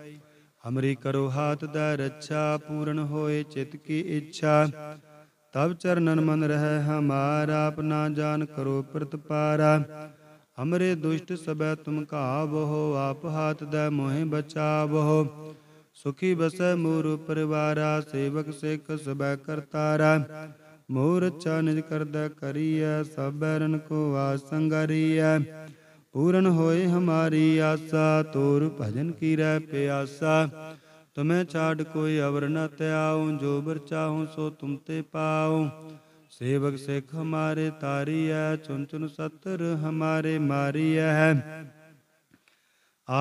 ਹਮਰੀ ਕਰੋ ਹਾਥ ਦਾ ਰੱਛਾ ਪੂਰਨ ਹੋਏ ਚਿਤ ਕੀ ਇੱਛਾ ਤਬ ਚਰਨਨ ਮਨ ਰਹਿ ਹਮਾਰਾ ਨਾ ਜਾਨ ਕਰੋ ਪ੍ਰਤਪਾਰਾ ਹਮਰੇ ਦੁਸ਼ਟ ਸਬੈ ਤੁਮ ਹੋ ਆਪ ਹਾਥ ਦਾ ਮੋਹਿ ਹੋ ਸੁਖੀ ਬਸੈ ਮੂਰ ਪਰਿਵਾਰਾ ਸੇਵਕ ਸਿੱਖ ਸਬੈ ਕਰਤਾਰਾ ਮੂਰਛਾ ਨਿਜ ਕਰਦਾ ਕਰੀਐ ਸਭੈ ਰਨ ਕੋ ਆਸੰਗਰੀਐ ਪੂਰਨ ਹੋਏ ਹਮਾਰੀ ਆਸਾ ਤੋਰ ਭਜਨ ਕੀ ਰਹਿ ਪਿਆਸਾ ਤੁਮੇ ਛਾੜ ਕੋਈ ਅਵਰ ਨ ਤਿਆਉ ਜੋ ਬਰ ਚਾਹੂ ਸੋ ਤੁਮ ਤੇ ਪਾਉ ਸੇਵਕ ਸਿਖ ਹਮਾਰੇ ਤਾਰੀਐ ਚੁਨ ਚੁਨ ਸਤਰ ਹਮਾਰੇ ਮਾਰੀਐ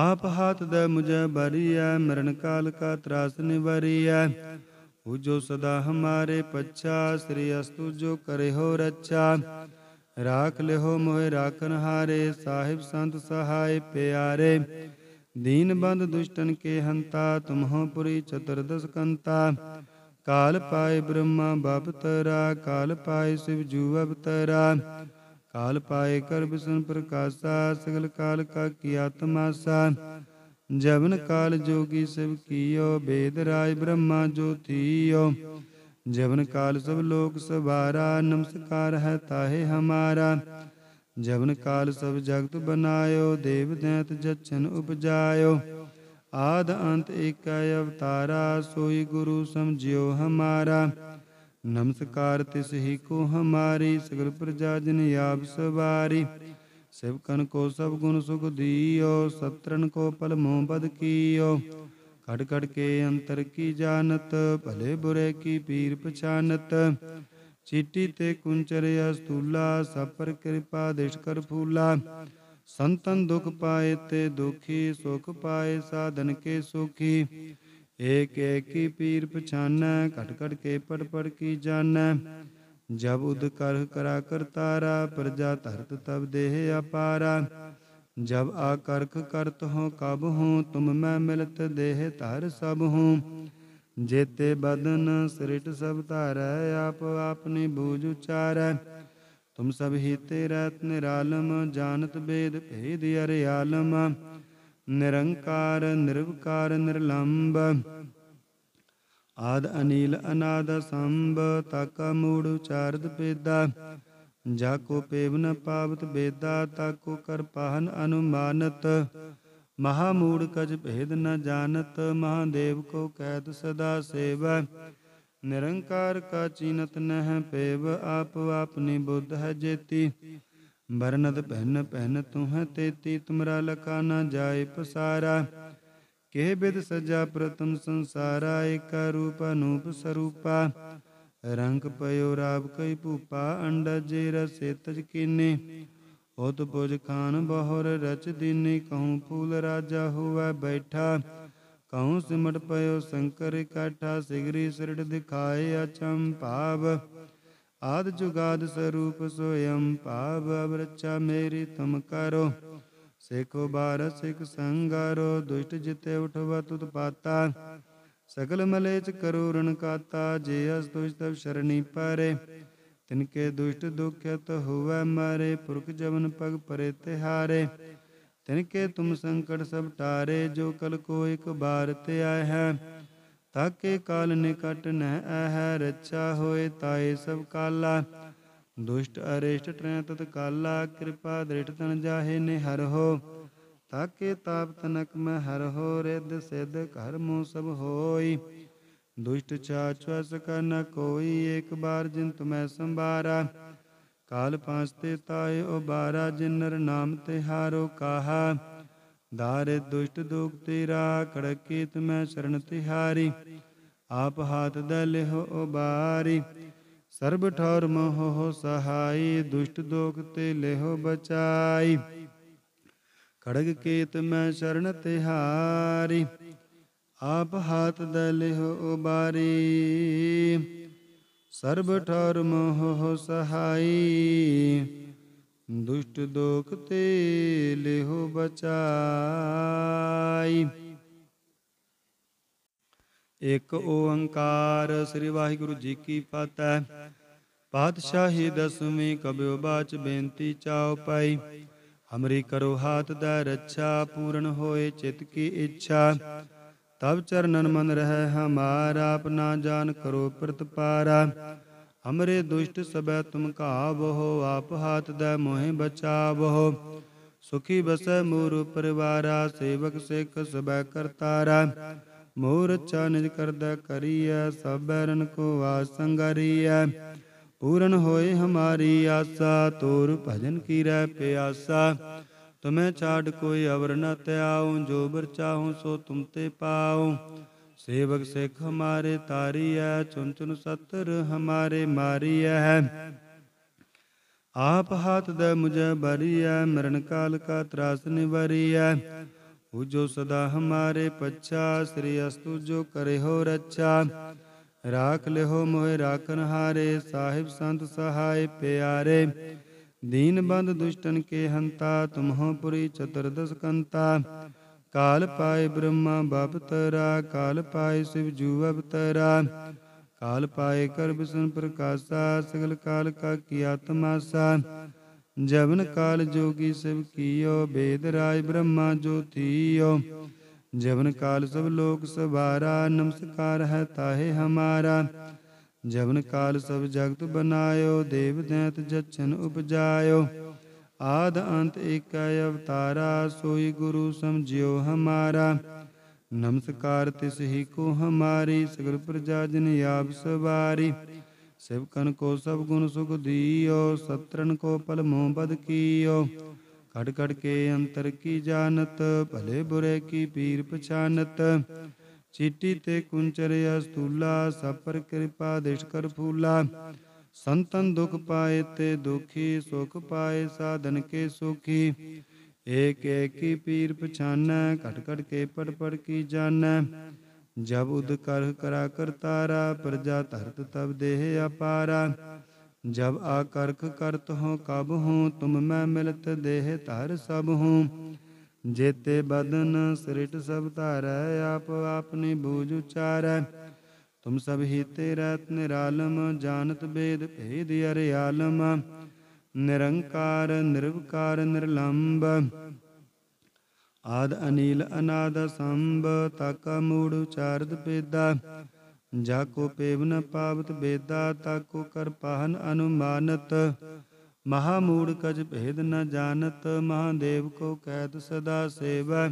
ਆਪ ਹਾਥ ਦੇ ਮੁਝੇ ਬਰੀਐ ਮਰਨ ਕਾਲ ਕਾ ਤਰਾਸ ਨਿਵਰੀਐ पूजो सदा हमारे पच्छा श्री अस्तु जो करे हो रक्षा राख ले हो मोहे राखन हारे साहिब संत सहाय प्यारे दीन बंद दुष्टन के हंता तुम हो पुरी चतुर्दश कंता काल पाए ब्रह्मा बाप तरा काल पाए शिव जू तरा काल पाए कर विष्णु प्रकाशा सगल काल का किया तमाशा जवन काल जोगी सब कियो वेद राय ब्रह्मा ज्योतियो जवन काल सब लोक सवारा नमस्कार है ताहे हमारा जवन काल सब जगत बनायो देव दैत जचन उपजायो आद अंत एक अवतारा सोई गुरु समझियो हमारा नमस्कार तिस ही को हमारी सगल प्रजा जन याब सवारी ਸਿਵਕਨ ਕੋ ਸਭ ਗੁਣ ਸੁਖ ਦੀਓ ਸਤਰਨ ਕੋ ਪਲ ਮੋ ਬਦ ਕੀਓ ਘੜ ਘੜ ਕੇ ਅੰਤਰ ਕੀ ਜਾਣਤ ਭਲੇ ਬੁਰੇ ਕੀ ਪੀਰ ਪਛਾਨਤ ਚੀਟੀ ਤੇ ਕੁੰਚਰ ਅਸਤੂਲਾ ਸਭ ਪਰ ਕਿਰਪਾ ਦੇਸ਼ ਕਰ ਫੂਲਾ ਸੰਤਨ ਦੁਖ ਪਾਏ ਤੇ ਦੁਖੀ ਸੁਖ ਪਾਏ ਸਾਧਨ ਕੇ ਸੁਖੀ ਏਕ ਏਕੀ ਪੀਰ ਪਛਾਨੈ ਘਟ ਘਟ ਕੇ ਪੜ ਪੜ ਕੀ ਜਾਣੈ ਜਬ ਉਦ ਕਰ ਕਰਾ ਕਰਤਾਰਾ ਪ੍ਰਜਾ ਧਰਤ ਤਬ ਦੇਹ ਅਪਾਰਾ ਜਬ ਆਕਰਖ ਕਰਤ ਹੋ ਕਬ ਹੂੰ ਤੁਮ ਮੈਂ ਮਿਲਤ ਦੇਹ ਧਰ ਸਭ ਹੂੰ ਜੇਤੇ ਬਦਨ ਸ੍ਰਿਟ ਸਭ ਧਾਰੈ ਆਪ ਆਪਨੀ ਬੂਝ ਉਚਾਰੈ ਤੁਮ ਸਭ ਹੀਤੇ ਰਤ ਨਿਰਾਲਮ ਜਾਣਤ ਬੇਦ ਭੇਦ ਅਰਿਆਲਮ ਨਿਰੰਕਾਰ ਨਿਰਵਕਾਰ ਨਿਰਲੰਭ ਆਦ ਅਨੀਲ ਅਨਾਦ ਸੰਭ ਤਕ ਮੂੜ ਉਚਾਰਦ ਪੇਦਾ ਜਾ ਕੋ ਪੇਵਨ ਪਾਵਤ ਬੇਦਾ ਤਾ ਕੋ ਕਰ ਪਾਹਨ ਅਨੁਮਾਨਤ ਮਹਾ ਮੂੜ ਕਜ ਭੇਦ ਨ ਜਾਣਤ ਮਹਾਦੇਵ ਕੋ ਕੈਦ ਸਦਾ ਸੇਵੈ ਨਿਰੰਕਾਰ ਕਾ ਚੀਨਤ ਨਹਿ ਪੇਵ ਆਪ ਆਪਨੀ ਬੁੱਧ ਹੈ ਜੇਤੀ ਬਰਨਦ ਪਹਿਨ ਪਹਿਨ ਤੂੰ ਹੈ ਤੇਤੀ ਤੁਮਰਾ ਲਕਾ ਨ ਜਾਏ ਪਸਾਰਾ ਕੇ ਬਿਦ ਸਜਾ ਪ੍ਰਤਮ ਸੰਸਾਰਾ ਏਕ ਰੂਪ ਅਨੂਪ ਸਰੂਪਾ ਰੰਗ ਪਇਓ ਰਾਵ ਕਈ ਭੂਪਾ ਅੰਡਾ ਜੇ ਰਸੇ ਤਜ ਕੀਨੇ ਹੋਤ ਬੁਜ ਖਾਨ ਬਹੁਰ ਰਚ ਦੀਨੇ ਕਹਉ ਫੂਲ ਰਾਜਾ ਹੋਵੈ ਬੈਠਾ ਕਹੂ ਸਿਮਟ ਪਇਓ ਸ਼ੰਕਰ ਕਾਠਾ ਸਿਗਰੀ ਸਿਰੜ ਦਿਖਾਏ ਅਚੰ ਭਾਵ ਆਦ ਜੁਗਾਦ ਸਰੂਪ ਸੋਇਮ ਭਾਵ ਅਵਰਚਾ ਮੇਰੀ ਤੁਮ ਕਰੋ ਸੇਖੋ ਬਾਰ ਸਿਖ ਸੰਗਾਰੋ ਦੁਸ਼ਟ ਜਿਤੇ ਉਠਵਾ ਤੁਤ ਪਾਤਾ ਸਗਲ ਮਲੇਚ ਕਰੋ ਰਣ ਕਾਤਾ ਜੇ ਅਸ ਤੁਜ ਤਵ ਸ਼ਰਣੀ ਪਰੇ ਤਿਨ ਕੇ ਦੁਸ਼ਟ ਦੁਖਿਤ ਹੋਵੇ ਮਾਰੇ ਪੁਰਖ ਜਵਨ ਪਗ ਪਰੇ ਤਿਹਾਰੇ ਤਿਨ ਕੇ ਤੁਮ ਸੰਕਟ ਸਭ ਟਾਰੇ ਜੋ ਕਲ ਕੋ ਇਕ ਬਾਰ ਤੇ ਆਇ ਹੈ ਤਾਕੇ ਕਾਲ ਨਿਕਟ ਨਹਿ ਆਹ ਰਚਾ ਹੋਏ ਤਾਏ ਸਭ ਕਾਲਾ ਦੁਸ਼ਟ ਅਰਿਸ਼ਟ ਤ੍ਰੈ ਤਤ ਕਾਲਾ ਕਿਰਪਾ ਦ੍ਰਿੜ ਤਨ ਜਾਹੇ ਨੇ ਹਰ ਹੋ ਤਾਕੇ ਤਾਪ ਤਨਕ ਮੈਂ ਹਰ ਹੋ ਰਿੱਧ ਸਿੱਧ ਘਰ ਮੋ ਸਭ ਹੋਈ ਦੁਸ਼ਟ ਚਾਚੁਆ ਸਕਾ ਨ ਕੋਈ ਏਕ ਬਾਰ ਜਿਨ ਤੁਮੈ ਸੰਭਾਰਾ ਕਾਲ ਪਾਂਚ ਤੇ ਤਾਏ ਉਬਾਰਾ ਜਿਨ ਨਰ ਨਾਮ ਤੇ ਹਾਰੋ ਕਾਹਾ ਦਾਰੇ ਦੁਸ਼ਟ ਦੁਖ ਤੇਰਾ ਕੜਕੇ ਤੁਮੈ ਸ਼ਰਨ ਤਿਹਾਰੀ ਆਪ ਹਾਥ ਦਲਿਹੁ ਉਬਾਰੀ ਸਰਬ ਠੌਰ ਮੋਹ ਸਹਾਈ ਦੁਸ਼ਟ ਦੋਖ ਤੇ ਲਿਹੋ ਬਚਾਈ ਖੜਗ ਕੇਤ ਮੈਂ ਸ਼ਰਨ ਤਿਹਾਰੀ ਆਪ ਹਾਤ ਹਾਥ ਲਿਹੋ ਉਬਾਰੀ ਸਰਬ ਠੌਰ ਮੋਹ ਸਹਾਈ ਦੁਸ਼ਟ ਦੋਖ ਤੇ ਲਿਹੋ ਬਚਾਈ ਇਕ ਓੰਕਾਰ ਸ੍ਰੀ ਵਾਹਿਗੁਰੂ ਜੀ ਕੀ ਫਤਿਹ ਪਾਤਸ਼ਾਹੀ ਦਸਵੀਂ ਕਬਿਉ ਬਾਚ ਬੇਨਤੀ ਚਾਉ ਪਾਈ ਹਮਰੀ ਕਰੋ ਹਾਥ ਦਾ ਰੱਛਾ ਪੂਰਨ ਹੋਏ ਚਿਤ ਕੀ ਇੱਛਾ ਤਬ ਚਰਨਨ ਮਨ ਰਹਿ ਆਪ ਨਾ ਜਾਨ ਕਰੋ ਪਾਰਾ ਹਮਰੇ ਦੁਸ਼ਟ ਸਬੈ ਤੁਮ ਹੋ ਆਪ ਹਾਥ ਦਾ ਮੋਹਿ ਹੋ ਸੁਖੀ ਬਸੈ ਮੂਰ ਪਰਿਵਾਰਾ ਸੇਵਕ ਸਿੱਖ ਸਬੈ ਕਰਤਾਰਾ ਮੋਹ ਨਿਜ ਕਰਦਾ ਕਰੀਐ ਸਭੈ ਰਨ ਕੋ ਆਸੰਗਰੀਐ ਪੂਰਨ ਹੋਏ ਹਮਾਰੀ ਆਸਾ ਤੋਰ ਭਜਨ ਕੀ ਰਹਿ ਪਿਆਸਾ ਤੁਮੇ ਛਾੜ ਕੋਈ ਅਵਰ ਨ ਤਿਆਉ ਜੋ ਬਰ ਚਾਹਉ ਸੋ ਤੁਮ ਤੇ ਪਾਉ ਸੇਵਕ ਸਿਖ ਹਮਾਰੇ ਤਾਰੀਐ ਚੁਨ ਚੁਨ ਸਤਰ ਹਮਾਰੇ ਮਾਰੀਐ ਆਪ ਹੱਥ ਦੇ ਮੁਝੇ ਬਰੀਐ ਮਰਨ ਕਾਲ ਕਾ ਤਰਾਸ ਨਿਵਰੀਐ हु जो सदा हमारे पच्छा श्री अस्तु जो करे हो रक्षा राख ले हो मोहे राखन हारे साहिब संत सहाय प्यारे दीन बंद दुष्टन के हंता तुम हो पुरी चतुर्दश कंता काल पाए ब्रह्मा बाप तरा काल पाए शिव जू तरा काल पाए कर विष्णु प्रकाशा सगल काल का किया तमाशा जवन काल जोगी सब कियो वेद राय ब्रह्मा ज्योतियो जवन काल सब लोक सवारा नमस्कार है ताहे हमारा जवन काल सब जगत बनायो देव दैत जच्छन उपजायो आद अंत एक अवतारा सोई गुरु समझियो हमारा नमस्कार तिस ही को हमारी सगल प्रजा जन आप सवारी ਸਿਵਕਨ ਕੋ ਸਭ ਗੁਣ ਸੁਖ ਦੀਓ ਸਤਰਨ ਕੋ ਪਲ ਮੋ ਬਦ ਕੀਓ ਘੜ ਘੜ ਕੇ ਅੰਤਰ ਕੀ ਜਾਣਤ ਭਲੇ ਬੁਰੇ ਕੀ ਪੀਰ ਪਛਾਨਤ ਚੀਟੀ ਤੇ ਕੁੰਚਰ ਅਸਤੂਲਾ ਸਭ ਪਰ ਕਿਰਪਾ ਦੇਸ਼ ਕਰ ਫੂਲਾ ਸੰਤਨ ਦੁਖ ਪਾਏ ਤੇ ਦੁਖੀ ਸੁਖ ਪਾਏ ਸਾਧਨ ਕੇ ਸੁਖੀ ਏਕ ਏਕ ਕੀ ਪੀਰ ਪਛਾਨੈ ਘਟ ਘਟ ਕੇ ਪੜ ਪੜ ਕੀ ਜਾਣੈ ਜਬ ਉਦ ਕਰ ਕਰਾ ਕਰਤਾਰਾ ਪ੍ਰਜਾ ਧਰਤ ਤਬ ਦੇਹ ਅਪਾਰਾ ਜਬ ਆਕਰਖ ਕਰਤ ਹੋ ਕਬ ਹੂੰ ਤੁਮ ਮੈਂ ਮਿਲਤ ਦੇਹ ਧਰ ਸਭ ਹੂੰ ਜੇਤੇ ਬਦਨ ਸ੍ਰਿਟ ਸਭ ਧਾਰੈ ਆਪ ਆਪਨੀ ਬੂਝ ਉਚਾਰੈ ਤੁਮ ਸਭ ਹੀ ਤੇ ਰਤ ਨਿਰਾਲਮ ਜਾਣਤ ਬੇਦ ਭੇਦ ਅਰਿਆਲਮ ਨਿਰੰਕਾਰ ਨਿਰਵਕਾਰ ਨਿਰਲੰਭ ਆਦ ਅਨੀਲ ਅਨਾਦ ਸੰਭ ਤਕ ਮੂੜ ਉਚਾਰਦ ਪੇਦਾ ਜਾ ਕੋ ਪੇਵਨ ਪਾਵਤ ਬੇਦਾ ਤਾ ਕੋ ਕਰ ਪਾਹਨ ਅਨੁਮਾਨਤ ਮਹਾ ਮੂੜ ਕਜ ਭੇਦ ਨ ਜਾਣਤ ਮਹਾਦੇਵ ਕੋ ਕੈਦ ਸਦਾ ਸੇਵੈ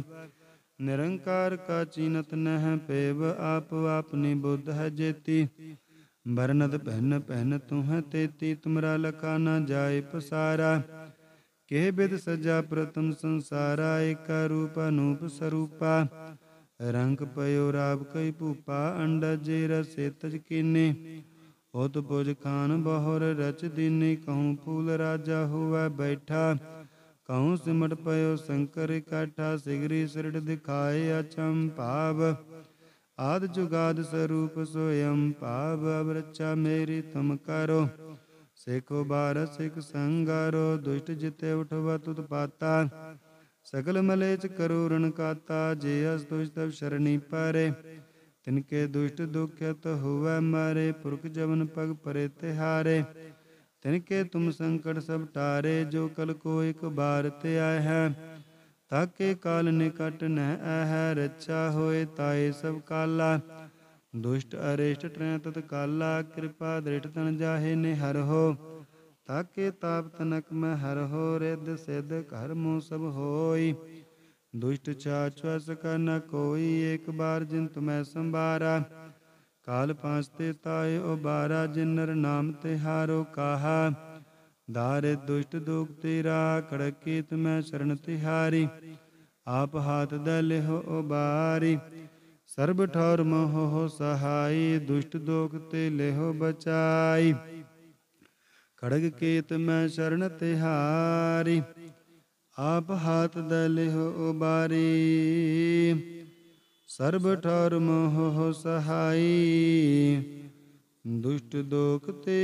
ਨਿਰੰਕਾਰ ਕਾ ਚੀਨਤ ਨਹਿ ਪੇਵ ਆਪ ਆਪਨੀ ਬੁੱਧ ਹੈ ਜੇਤੀ ਬਰਨਦ ਪਹਿਨ ਪਹਿਨ ਤੂੰ ਹੈ ਤੇਤੀ ਤੁਮਰਾ ਲਕਾ ਨ ਜਾਏ ਪਸਾਰਾ ਕਿਹ ਬਿਦ ਸਜਾ ਪ੍ਰਤਮ ਸੰਸਾਰਾ ਏਕ ਰੂਪ ਅਨੂਪ ਸਰੂਪਾ ਰੰਗ ਪਇਓ ਰਾਬ ਕਈ ਭੂਪਾ ਅੰਡਾ ਜੇ ਰਸੇ ਤਜ ਕੀਨੇ ਉਤ ਪੁਜ ਖਾਨ ਬਹੁਰ ਰਚ ਦੀਨੇ ਕਉ ਫੂਲ ਰਾਜਾ ਹੋਵੈ ਬੈਠਾ ਕਉ ਸਿਮਟ ਪਇਓ ਸ਼ੰਕਰ ਇਕਾਠਾ ਸਿਗਰੀ ਸਿਰੜ ਦਿਖਾਏ ਅਚੰ ਭਾਵ ਆਦ ਜੁਗਾਦ ਸਰੂਪ ਸੋਇਮ ਭਾਵ ਅਵਰਚਾ ਮੇਰੀ ਤੁਮ ਕਰੋ ਸਿਖ ਬਾਰ ਸਿਖ ਸੰਗਾਰੋ ਦੁਸ਼ਟ ਜਿਤੇ ਉਠਵਾ ਤੁਤ ਪਾਤਾ ਸਕਲ ਮਲੇਚ ਕਰੋ ਰਣਕਾਤਾ ਜੇ ਅਸ ਤੁਜ ਤਵ ਸ਼ਰਣੀ ਪਰੇ ਤਿਨ ਕੇ ਦੁਸ਼ਟ ਦੁਖਿਤ ਹੋਵੇ ਮਾਰੇ ਪੁਰਖ ਜਵਨ ਪਗ ਪਰੇ ਤਿਹਾਰੇ ਤਿਨ ਕੇ ਤੁਮ ਸੰਕਟ ਸਭ ਟਾਰੇ ਜੋ ਕਲ ਕੋ ਇਕ ਬਾਰ ਤੇ ਆਇ ਹੈ ਤਾਕੇ ਕਾਲ ਨਿਕਟ ਨਹਿ ਆਹ ਰਚਾ ਹੋਏ ਤਾਏ ਸਭ ਕਾਲਾ ਦੁਸ਼ਟ ਅਰਿਸ਼ਟ ਤ੍ਰੈ ਤਤ ਕਾਲਾ ਕਿਰਪਾ ਦ੍ਰਿਟ ਤਨ ਜਾਹੇ ਨੇ ਹਰ ਹੋ ਤਾਕੇ ਤਾਪ ਤਨਕ ਮੈਂ ਹਰ ਹੋ ਰਿੱਧ ਸਿੱਧ ਘਰ ਮੋ ਸਭ ਹੋਈ ਦੁਸ਼ਟ ਛਾਛਵ ਸਕਾ ਨ ਕੋਈ ਇੱਕ ਬਾਰ ਜਿਨ ਤੁਮੈ ਸੰਭਾਰਾ ਕਾਲ ਪਾਂਚ ਤੇ ਤਾਏ ਉਬਾਰਾ ਜਿਨ ਨਰ ਨਾਮ ਤੇ ਹਾਰੋ ਕਾਹਾ ਦਾਰੇ ਦੁਸ਼ਟ ਦੁਖ ਤੇਰਾ ਖੜਕੇ ਤੁਮੈ ਸ਼ਰਨ ਤਿਹਾਰੀ ਆਪ ਹਾਥ ਦਲਿਹ ਉਬਾਰੀ ਸਰਬ ਠੌਰ ਹੋ ਸਹਾਈ ਦੁਸ਼ਟ ਦੋਖ ਤੇ ਲਿਹੋ ਬਚਾਈ ਖੜਗ ਕੇਤ ਮੈਂ ਸ਼ਰਨ ਤਿਹਾਰੀ ਆਪ ਹਾਥ ਦਲਿਹੋ ਉਬਾਰੀ ਸਰਬ ਠੌਰ ਹੋ ਸਹਾਈ ਦੁਸ਼ਟ ਦੋਖ ਤੇ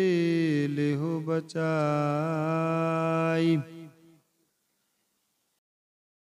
ਲਿਹੋ ਬਚਾਈ